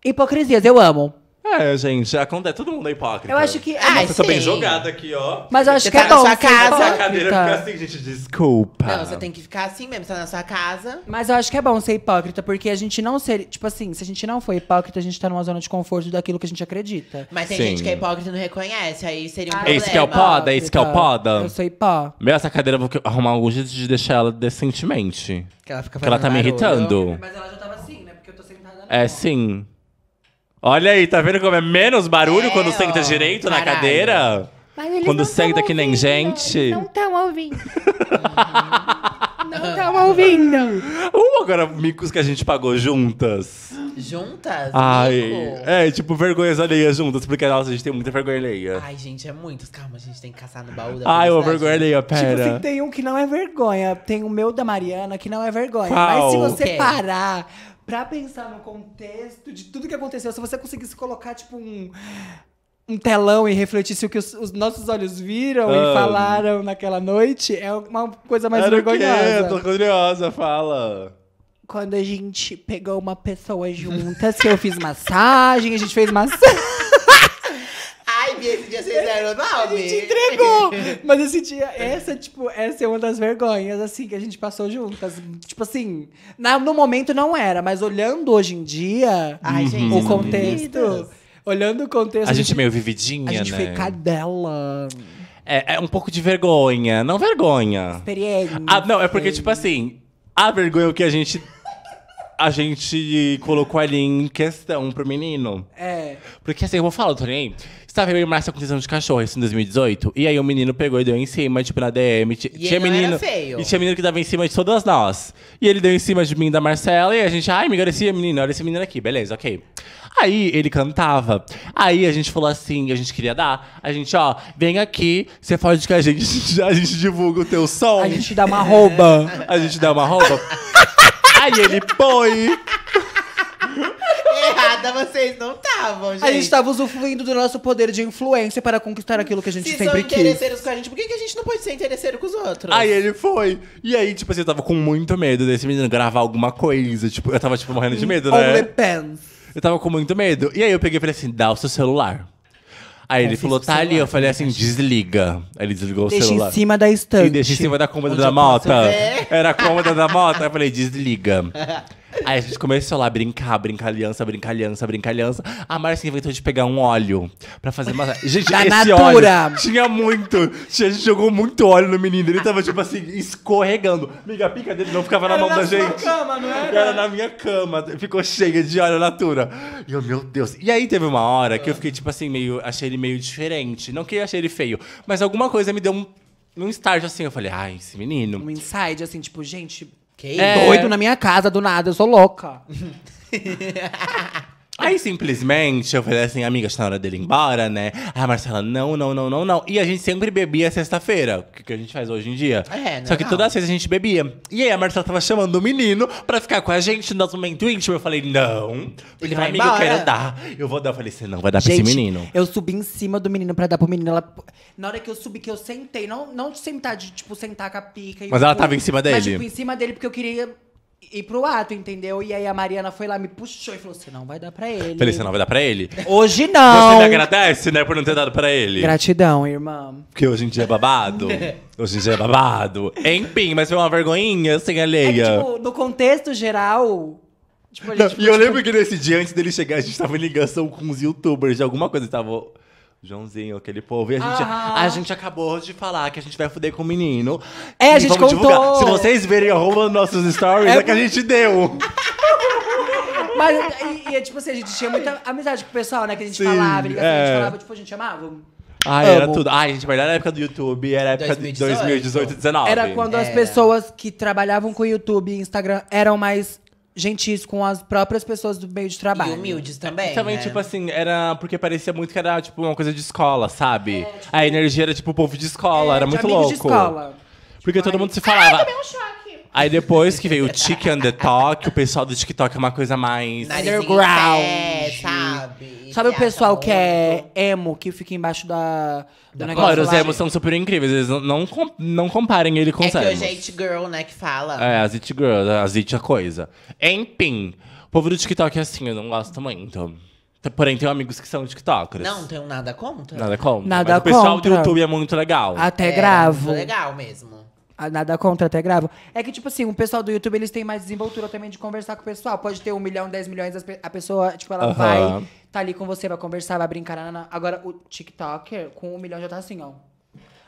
Hipocrisias, eu amo. É, gente, acontece. É todo mundo é hipócrita. Eu acho que. Ai, Nossa, eu tô bem jogada aqui, ó. Mas eu acho Você que é tá é na bom. sua ser casa. A hipócrita. cadeira fica assim, gente, desculpa. Não, você tem que ficar assim mesmo, você tá na sua casa. Mas eu acho que é bom ser hipócrita, porque a gente não ser. Tipo assim, se a gente não for hipócrita, a gente tá numa zona de conforto daquilo que a gente acredita. Mas tem Sim. gente que é hipócrita e não reconhece, aí seria um Ah, problema. Esse que é o poda, é esse que é o poda. Eu sou hipócrita. Meu, essa cadeira eu vou arrumar um jeito de deixar ela decentemente. Que ela fica Que ela tá me irritando. Mas ela já tava assim, né? Porque eu tô sentada na É, sim. Olha aí, tá vendo como é menos barulho é, quando senta direito caralho. na cadeira? Mas eles quando senta ouvindo, que nem gente. Não estão ouvindo. não estão ouvindo. Uh, agora micos que a gente pagou juntas. Juntas? Ai. Mico? É, tipo vergonhas alheias juntas, porque nossa, a gente tem muita vergonha alheia. Ai, gente, é muito. Calma, a gente tem que caçar no baú da Ai, uma vergonha alheia, pera. Tipo tem um que não é vergonha. Tem o meu da Mariana que não é vergonha. Qual? Mas se você parar para pensar no contexto de tudo que aconteceu, se você conseguisse colocar, tipo, um, um telão e refletisse o que os, os nossos olhos viram e ah. falaram naquela noite, é uma coisa mais Era vergonhosa. O Eu tô curiosa, fala. Quando a gente pegou uma pessoa juntas, que eu fiz massagem, a gente fez massagem. Ai, esse dia vocês eram A gente entregou. Mas esse dia, essa, tipo, essa é uma das vergonhas, assim, que a gente passou juntas. Tipo assim, na, no momento não era, mas olhando hoje em dia, Ai, uhum. gente, o contexto. Olhando o contexto. A, a gente, meio vividinha, né? A gente né? foi cadela. É, é um pouco de vergonha. Não vergonha. Experiência. Ah, não, é porque, tipo assim, a vergonha é o que a gente a gente colocou ali em questão pro menino. É. Porque assim, eu vou falar, Tony, Estava eu e Márcia com de cachorro, isso em 2018. E aí o menino pegou e deu em cima, tipo, na DM. tinha E ele não era feio. E tinha menino que dava em cima de todas nós. E ele deu em cima de mim da Marcela. E a gente, ai, me agradecia, menino, olha esse menino aqui. Beleza, ok. Aí ele cantava. Aí a gente falou assim, a gente queria dar. A gente, ó, vem aqui, você pode que a gente, a gente divulga o teu som. A gente dá uma rouba. A gente dá uma rouba Aí ele põe nada, vocês não estavam, gente. A gente estava usufruindo do nosso poder de influência para conquistar aquilo que a gente Se sempre quis. Se são interesseiros com a gente, por que, que a gente não pode ser interesseiro com os outros? Aí ele foi. E aí, tipo assim, eu tava com muito medo desse menino gravar alguma coisa. Tipo, eu tava, tipo, morrendo de medo, né? Only pants. Eu tava com muito medo. E aí eu peguei e falei assim, dá o seu celular. Aí ele falou, tá ali. Eu falei assim, desliga. Aí ele desligou deixa o celular. Deixa em cima da estante. E deixa em cima da cômoda da moto. Era a cômoda da mota. Eu falei, desliga. Aí a gente começou lá a brincar, brincar aliança, brincar aliança, brincar aliança. A Marcinha inventou de pegar um óleo pra fazer uma Gente, da esse Natura. óleo tinha muito. a gente jogou muito óleo no menino. Ele tava, tipo assim, escorregando. Amiga, a pica dele não ficava na mão na da gente. Cama, não era? era na minha cama. Ficou cheia de óleo Natura. E eu, meu Deus. E aí teve uma hora que eu fiquei, tipo assim, meio... Achei ele meio diferente. Não que eu achei ele feio, mas alguma coisa me deu um num start assim, eu falei, ai, esse menino. Um inside, assim, tipo, gente, que é... Doido na minha casa, do nada, eu sou louca. Aí simplesmente eu falei assim, amiga, está na hora dele ir embora, né? Ah, Marcela, não, não, não, não, não. E a gente sempre bebia sexta-feira, o que a gente faz hoje em dia. É, né? Só que toda vezes a gente bebia. E aí a Marcela tava chamando o menino pra ficar com a gente no nosso momento íntimo. Eu falei, não. Ele vai amiga, embora. eu quero dar. Eu vou dar. Eu falei, você não vai dar pra esse menino. Eu subi em cima do menino pra dar pro menino. Ela... Na hora que eu subi, que eu sentei, não, não sentar de, tipo, sentar com a pica. Mas ela fui, tava em cima dele. Mas, tipo, em cima dele, porque eu queria ir pro ato, entendeu? E aí a Mariana foi lá, me puxou e falou: Você não vai dar pra ele. Falei, você não vai dar pra ele? Hoje não. Você me agradece, né, por não ter dado pra ele? Gratidão, irmã. Porque hoje em dia é babado. hoje em dia é babado. Enfim, mas foi uma vergonhinha sem alheia. É que, tipo, no contexto geral, Tipo, gente, não, e eu tipo... lembro que nesse dia, antes dele chegar, a gente tava em ligação com uns youtubers de alguma coisa. Tava Joãozinho, aquele povo. E a gente, ah. a gente acabou de falar que a gente vai fuder com o menino. É, a gente vamos contou. Divulgar. Se vocês verem arroba nossos stories, é, é que a gente deu. Mas, e, e, tipo assim, a gente tinha muita amizade com o pessoal, né? Que a gente Sim, falava, é. a gente é. falava, tipo, a gente amava. Ah, era tudo. Ah, gente, mas era a época do YouTube, era a época 2018, de 2018, 2019. Então. Era quando é. as pessoas que trabalhavam com YouTube e Instagram eram mais gentis com as próprias pessoas do meio de trabalho. E humildes também. Também, né? tipo assim, era porque parecia muito que era tipo uma coisa de escola, sabe? É, tipo, a energia era tipo o povo de escola, é, era de muito louco. De escola. Porque tipo, todo aí... mundo se falava. Ai, tomei um choque. Aí depois que veio o Chicken the Talk, o pessoal do TikTok é uma coisa mais underground. Sabe o pessoal que é emo, que fica embaixo da. negócio Olha, os lá? emos são super incríveis. Eles não, não, comparem ele com É os que emos. hoje é It Girl, né, que fala. É, as it girl as it a coisa. Enfim, o povo do TikTok é assim, eu não gosto muito. Porém, tenho amigos que são TikTokers. Não, tenho nada contra. Nada contra. Nada mas o pessoal do YouTube é muito legal. Até É, gravo. muito legal mesmo. Ah, nada contra, até gravo. É que, tipo assim, o pessoal do YouTube, eles têm mais desenvoltura também de conversar com o pessoal. Pode ter um milhão, dez milhões, a pessoa, tipo, ela vai tá ali com você, vai conversar, vai brincar. Nanana. Agora, o TikToker com um milhão já tá assim, ó.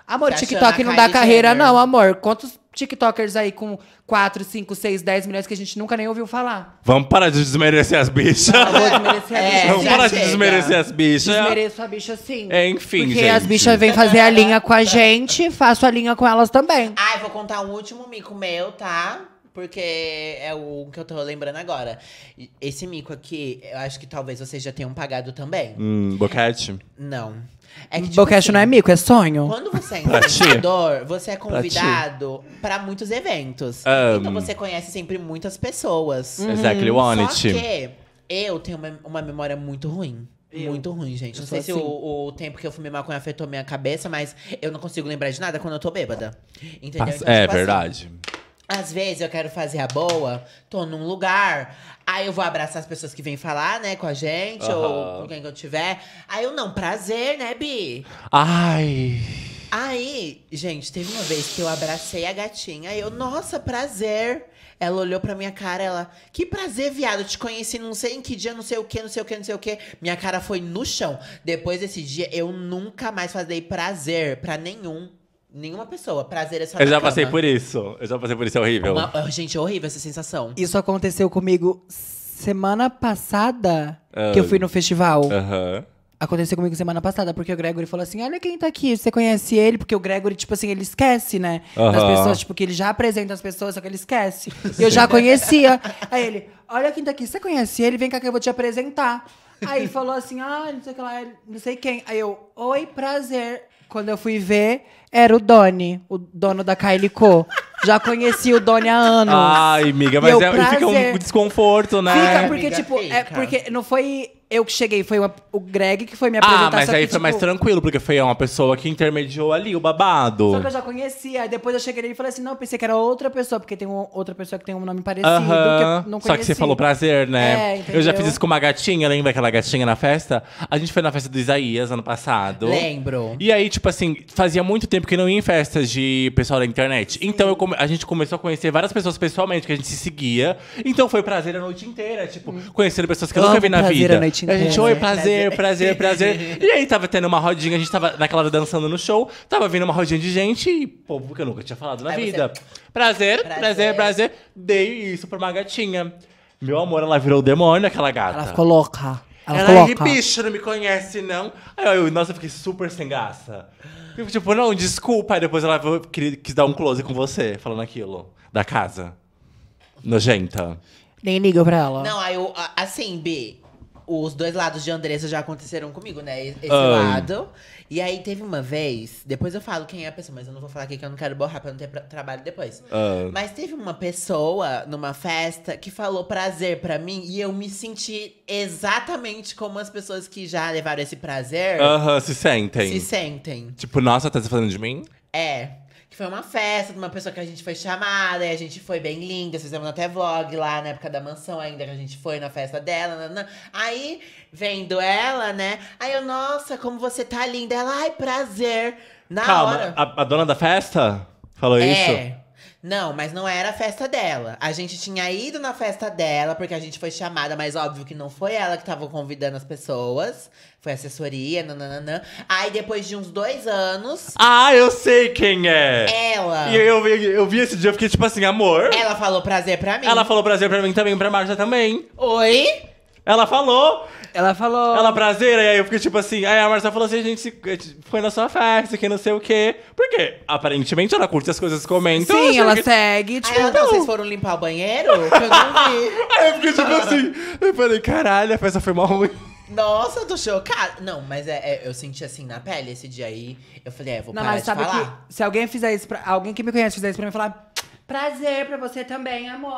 Amor, tá TikTok não dá carreira, Jenner. não, amor. Quantos TikTokers aí com 4, 5, 6, 10 milhões que a gente nunca nem ouviu falar? Vamos parar de desmerecer as bichas. desmerecer as é, bichas. Vamos parar de desmerecer as bichas. Desmereço a bicha sim. É, enfim, Porque gente. as bichas vêm fazer a linha com a gente, faço a linha com elas também. Ai, ah, vou contar um último mico meu, tá? porque é o que eu tô lembrando agora. Esse mico aqui, eu acho que talvez vocês já tenham pagado também. Hum, boquete? Não. É que, tipo, Boquete assim, não é mico, é sonho. Quando você é empreendedor, você é convidado para muitos eventos. Um, então você conhece sempre muitas pessoas. Uhum. Exactly uhum. want Só que eu tenho uma, uma memória muito ruim. Eu. Muito ruim, gente. Eu não sei assim. se o, assim. o, tempo que eu fumei maconha afetou minha cabeça, mas eu não consigo lembrar de nada quando eu tô bêbada. Entendeu? então, tipo é tipo, verdade. Assim, às vezes eu quero fazer a boa, tô num lugar, aí eu vou abraçar as pessoas que vêm falar, né, com a gente, ou com quem que eu tiver. Aí eu não, prazer, né, Bi? Ai. Aí, gente, teve uma vez que eu abracei a gatinha, aí eu, nossa, prazer. Ela olhou pra minha cara, ela, que prazer, viado, te conheci não sei em que dia, não sei o que, não sei o que, não sei o que. Minha cara foi no chão. Depois desse dia, eu nunca mais fazei prazer pra nenhum nenhuma pessoa. Prazer é só Eu já cama. passei por isso. Eu já passei por isso, é horrível. Uma... Oh, gente, é horrível essa sensação. Isso aconteceu comigo semana passada uh, que eu ah. fui no festival. Aham. Uh -huh aconteceu comigo semana passada, porque o Gregory falou assim: olha quem tá aqui, você conhece ele, porque o Gregory, tipo assim, ele esquece, né? Uhum. As pessoas, tipo, que ele já apresenta as pessoas, só que ele esquece. Sim. Eu já conhecia. Aí ele, olha quem tá aqui, você conhece ele, vem cá que eu vou te apresentar. Aí falou assim, ah, não sei, lá, não sei quem. Aí eu, oi, prazer. Quando eu fui ver, era o Doni, o dono da Kylie Co. Já conheci o Doni há anos. Ai, amiga, mas eu, é, prazer... fica um desconforto, né? Fica, porque, amiga, tipo, é fica. é porque não foi eu que cheguei, foi uma, o Greg que foi me ah, apresentar. Ah, mas aí que, foi tipo, mais tranquilo, porque foi uma pessoa que intermediou ali o babado. Só que eu já conhecia. Aí depois eu cheguei e falei assim, não, pensei que era outra pessoa, porque tem um, outra pessoa que tem um nome parecido, uh -huh. que Só que você falou prazer, né? É, eu já fiz isso com uma gatinha, lembra aquela gatinha na festa? A gente foi na festa do Isaías ano passado. Lembro. E aí, tipo assim, fazia muito tempo que não ia em festas de pessoal da internet. Sim. Então eu, a gente começou a conhecer várias pessoas pessoalmente, que a gente se seguia. Então foi prazer a noite inteira, tipo, hum. conhecendo pessoas que eu nunca vi na vida. A noite gente A gente, oi, né? prazer, prazer, prazer. E aí tava tendo uma rodinha, a gente tava naquela hora dançando no show, tava vindo uma rodinha de gente e povo que eu nunca tinha falado na Aí você- vida. Prazer, prazer, prazer, Dei isso pra uma gatinha. Meu amor, ela virou o demônio, aquela gata. Ela ficou louca. Ela, Ela, é bicho é não me conhece, não. Aí eu, nossa, eu fiquei super sem graça. tipo, não, desculpa. Aí depois ela quis dar um close com você, falando aquilo. Da casa. Nojenta. Nem liga pra ela. Não, aí eu, a- assim, B, os dois lados de Andressa já aconteceram comigo, né? Esse Ai. lado. E aí teve uma vez, depois eu falo quem é a pessoa, mas eu não vou falar aqui que eu não quero borrar pra não ter pra, trabalho depois. Ah. Mas teve uma pessoa numa festa que falou prazer pra mim e eu me senti exatamente como as pessoas que já levaram esse prazer. Aham, se sentem. Se sentem. Tipo, nossa, tá se falando de mim? É que foi uma festa de uma pessoa que a gente foi chamada, e a gente foi bem linda, fizemos até vlog lá na época da mansão ainda, que a gente foi na festa dela. Nanana. Aí, vendo ela, né? Aí eu, nossa, como você tá linda. Ela, ai, prazer. Na Calma, hora. A, a dona da festa falou é. isso? Não, mas não era a festa dela. A gente tinha ido na festa dela, porque a gente foi chamada, mas óbvio que não foi ela que tava convidando as pessoas. Foi assessoria, nananã. Aí depois de uns dois anos. Ah, eu sei quem é! Ela! E eu, vi- eu vi esse dia, eu fiquei tipo assim, amor. Ela falou prazer pra mim. Ela falou prazer pra mim também, pra Marta também. Oi? Ela falou. Ela falou. Ela prazeira. É e aí eu fiquei tipo assim. Aí a Marcela falou assim: a gente foi na sua festa, que não sei o quê. Porque aparentemente ela curte as coisas, comenta. Sim, então, ela que... segue. Tipo, aí ela, vocês foram limpar o banheiro? Que eu não vi. aí eu fiquei tipo assim. Eu falei: caralho, a festa foi mal ruim. Nossa, eu tô chocada. Não, mas é, é, eu senti assim na pele esse dia aí. Eu falei, é, vou não, parar mas de sabe falar. Que, se alguém fizer isso pra, Alguém que me conhece fizer isso pra mim, falar, Prazer pra você também, amor.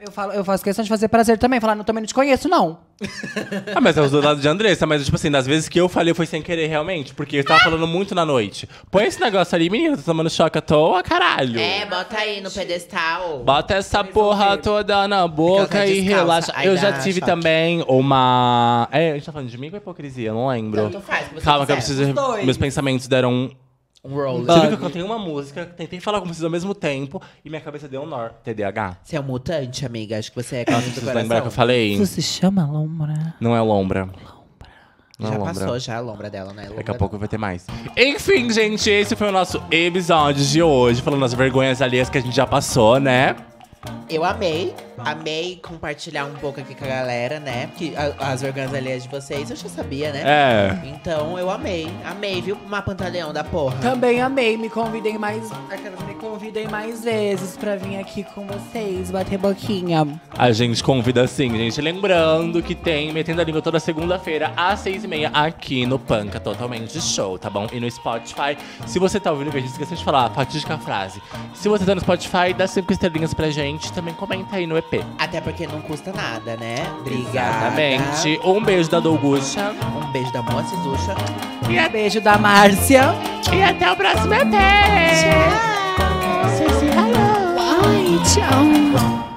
Eu, falo, eu faço questão de fazer prazer também. Falar, não, também não te conheço, não. ah, mas é os do lado de Andressa. Mas, tipo assim, das vezes que eu falei foi sem querer realmente. Porque eu tava falando muito na noite. Põe esse negócio ali, menina, tá tomando choque à toa, caralho. É, bota aí no pedestal. Bota essa porra toda na boca tá e relaxa. aí Eu já tive choque. também uma... É, a gente tá falando de mim com hipocrisia, Eu não lembro. faz, você Calma, que eu preciso... Meus pensamentos deram World. Você viu que eu tenho uma música, tentei falar com vocês ao mesmo tempo e minha cabeça deu um nó. TDAH. Você é um mutante, amiga. Acho que você é carne do coração. lembrar que eu falei? Isso se chama lombra. Não é lombra. Não é já lombra. passou já a é lombra dela, né? Lombra Daqui a pouco dela. vai ter mais. Enfim, gente, esse foi o nosso episódio de hoje. Falando as vergonhas alheias que a gente já passou, né? Eu amei, amei compartilhar um pouco aqui com a galera, né? Porque as organizações é de vocês eu já sabia, né? É. Então eu amei, amei, viu? Uma pantaleão da porra. Também amei, me convidem mais. me convidem mais vezes pra vir aqui com vocês, bater boquinha. A gente convida assim, gente. Lembrando que tem Metendo a Língua toda segunda-feira, às seis e meia, aqui no Panca, totalmente show, tá bom? E no Spotify. Se você tá ouvindo, gente, esqueci de falar, a fatídica frase. Se você tá no Spotify, dá cinco estrelinhas pra gente gente, também comenta aí no EP. Até porque não custa nada, né? Obrigada. Exatamente. Um beijo da Dolgucha. Um beijo da Moa Cizucha. E um beijo da Márcia. E até o próximo EP. Tchau. Tchau. Tchau. Tchau.